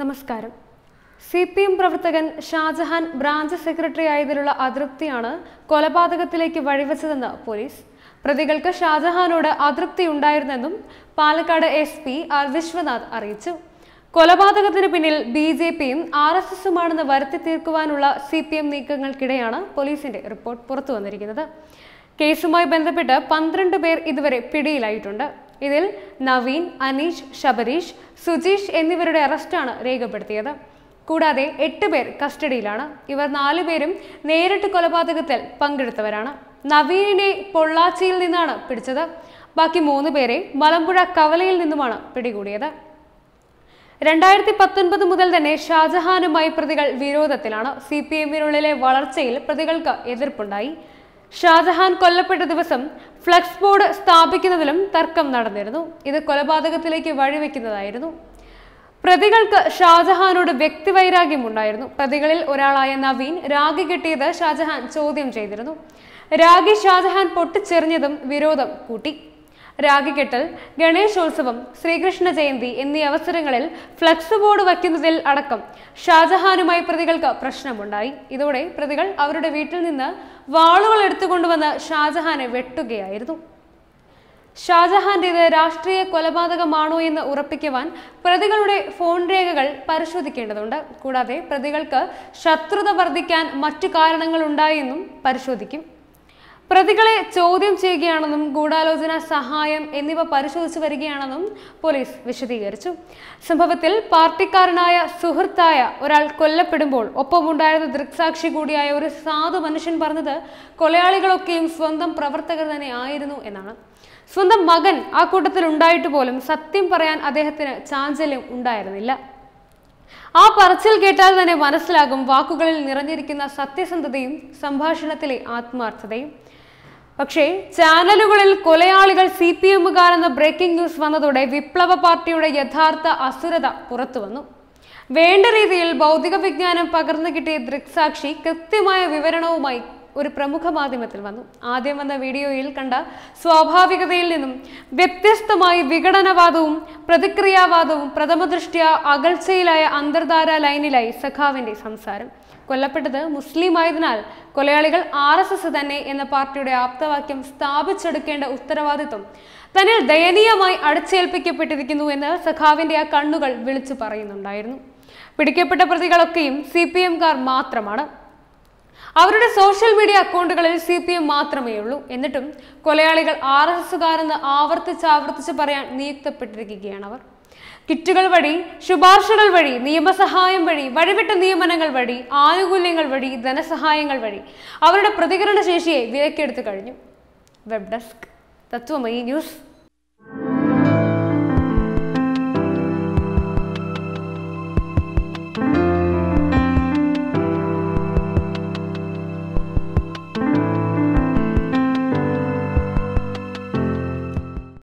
നമസ്കാരം C P M പ്രവർത്തകൻ Shajahan branch secretary ആയതിലുള്ള അതൃപ്തിയാണ് കൊലപാതകത്തിലേക്ക് വഴിവെച്ചതെന്ന് പോലീസ് പ്രതികൾക്ക് ഷാജഹാനോട് അതൃപ്തി ഉണ്ടായിരുന്നെന്നും Palakkad S P R Viswanath അറിയിച്ചു കൊലപാതകത്തിന് പിന്നിൽ ബി ജെ പിയും ആർ എസ് എസുമാണെന്ന് വരുത്തി തീർക്കുവാനുള്ള സി പി എം നീക്കങ്ങൾക്കിടെയാണ് പോലീസിന്റെ റിപ്പോർട്ട് പുറത്തു വന്നിരിക്കുന്നത് കേസുമായി ബന്ധപ്പെട്ട് പന്ത്രണ്ട് പേർ ഇതുവരെ പിടിയിലായിട്ടുണ്ട് ഇതിൽ നവീൻ അനീഷ് ശബരീഷ് സുജീഷ് എന്നിവരുടെ അറസ്റ്റാണ് രേഖപ്പെടുത്തിയത് കൂടാതെ എട്ട് പേർ കസ്റ്റഡിയിലാണ് ഇവർ നാലുപേരും നേരിട്ട് കൊലപാതകത്തിൽ പങ്കെടുത്തവരാണ് നവീനെ പൊള്ളാച്ചിയിൽ നിന്നാണ് പിടിച്ചത് ബാക്കി മൂന്ന് പേരെ മലമ്പുഴ കവലയിൽ നിന്നുമാണ് പിടികൂടിയത് രണ്ടായിരത്തി പത്തൊൻപത് മുതൽ തന്നെ ഷാജഹാനുമായി പ്രതികൾ വിരോധത്തിലാണ് സി പി എമ്മിനുള്ളിലെ വളർച്ചയിൽ പ്രതികൾക്ക് എതിർപ്പുണ്ടായി ഷാജഹാൻ കൊല്ലപ്പെട്ട ദിവസം ഫ്ലക്സ് ബോർഡ് സ്ഥാപിക്കുന്നതിലും തർക്കം നടന്നിരുന്നു ഇത് കൊലപാതകത്തിലേക്ക് വഴിവെക്കുന്നതായിരുന്നു പ്രതികൾക്ക് ഷാജഹാനോട് വ്യക്തിവൈരാഗ്യം ഉണ്ടായിരുന്നു പ്രതികളിൽ ഒരാളായ നവീൻ രാഗി കിട്ടിയത് ഷാജഹാൻ ചോദ്യം ചെയ്തിരുന്നു രാഗി ഷാജഹാൻ പൊട്ടിച്ചെറിഞ്ഞതും വിരോധം കൂട്ടി രാഗികെട്ടൽ ഗണേശോത്സവം ശ്രീകൃഷ്ണ ജയന്തി എന്നീ അവസരങ്ങളിൽ ഫ്ലക്സ് ബോർഡ് വയ്ക്കുന്നതിൽ അടക്കം ഷാജഹാനുമായി പ്രതികൾക്ക് പ്രശ്നമുണ്ടായി ഇതോടെ പ്രതികൾ അവരുടെ വീട്ടിൽ നിന്ന് വാളുകൾ എടുത്തുകൊണ്ടുവന്ന് ഷാജഹാനെ വെട്ടുകയായിരുന്നു ഷാജഹാന്റേത് രാഷ്ട്രീയ കൊലപാതകമാണോ എന്ന് ഉറപ്പിക്കുവാൻ പ്രതികളുടെ ഫോൺ രേഖകൾ പരിശോധിക്കേണ്ടതുണ്ട് കൂടാതെ പ്രതികൾക്ക് ശത്രുത വർദ്ധിക്കാൻ മറ്റു കാരണങ്ങളുണ്ടായെന്നും പരിശോധിക്കും പ്രതികളെ ചോദ്യം ചെയ്യുകയാണെന്നും ഗൂഢാലോചന സഹായം എന്നിവ പരിശോധിച്ചു വരികയാണെന്നും പോലീസ് വിശദീകരിച്ചു സംഭവത്തിൽ പാർട്ടിക്കാരനായ സുഹൃത്തായ ഒരാൾ കൊല്ലപ്പെടുമ്പോൾ ഒപ്പമുണ്ടായിരുന്ന ദൃക്സാക്ഷി കൂടിയായ ഒരു സാധു മനുഷ്യൻ പറഞ്ഞത് കൊലയാളികളൊക്കെയും സ്വന്തം പ്രവർത്തകർ തന്നെ ആയിരുന്നു എന്നാണ് സ്വന്തം മകൻ ആ കൂട്ടത്തിൽ ഉണ്ടായിട്ട് പോലും സത്യം പറയാൻ അദ്ദേഹത്തിന് ചാഞ്ചല്യം ഉണ്ടായിരുന്നില്ല ആ പറച്ചിൽ കേട്ടാൽ തന്നെ മനസ്സിലാകും വാക്കുകളിൽ നിറഞ്ഞിരിക്കുന്ന സത്യസന്ധതയും സംഭാഷണത്തിലെ ആത്മാർത്ഥതയും പക്ഷേ ചാനലുകളിൽ കൊലയാളികൾ സി പി എമ്മുകാരെന്ന ബ്രേക്കിംഗ് ന്യൂസ് വന്നതോടെ വിപ്ലവ പാർട്ടിയുടെ യഥാർത്ഥ അസുരത പുറത്തുവന്നു വേണ്ട രീതിയിൽ ഭൗതിക വിജ്ഞാനം പകർന്നു കിട്ടിയ ദൃക്സാക്ഷി കൃത്യമായ വിവരണവുമായി ഒരു പ്രമുഖ മാധ്യമത്തിൽ വന്നു ആദ്യം വന്ന വീഡിയോയിൽ കണ്ട സ്വാഭാവികതയിൽ നിന്നും വ്യത്യസ്തമായി വിഘടനവാദവും പ്രതിക്രിയാവാദവും പ്രഥമദൃഷ്ട്യാ അകൽച്ചയിലായ അന്തർധാര ലൈനിലായി സഖാവിന്റെ സംസാരം കൊല്ലപ്പെട്ടത് മുസ്ലിമായതിനാൽ കൊലയാളികൾ ആർ എസ് എസ് തന്നെ എന്ന പാർട്ടിയുടെ ആപ്തവാക്യം സ്ഥാപിച്ചെടുക്കേണ്ട ഉത്തരവാദിത്വം തന്നിൽ ദയനീയമായി അടച്ചേൽപ്പിക്കപ്പെട്ടിരിക്കുന്നു എന്ന് സഖാവിന്റെ ആ കണ്ണുകൾ വിളിച്ചു പറയുന്നുണ്ടായിരുന്നു പിടിക്കപ്പെട്ട പ്രതികളൊക്കെയും സി പി എംകാർ മാത്രമാണ് അവരുടെ സോഷ്യൽ മീഡിയ അക്കൗണ്ടുകളിൽ സി പി എം മാത്രമേ ഉള്ളൂ എന്നിട്ടും കൊലയാളികൾ ആർ എസ് എസുകാരെന്ന് ആവർത്തിച്ച് ആവർത്തിച്ച് പറയാൻ നിയുക്തപ്പെട്ടിരിക്കുകയാണ് അവർ കിറ്റുകൾ വഴി ശുപാർശകൾ വഴി നിയമസഹായം വഴി വഴിവിട്ട നിയമനങ്ങൾ വഴി ആനുകൂല്യങ്ങൾ വഴി ധനസഹായങ്ങൾ വഴി അവരുടെ പ്രതികരണ ശേഷിയെ വിലക്കെടുത്തു കഴിഞ്ഞു വെബ് ഡെസ്ക് തത്വമയി ന്യൂസ്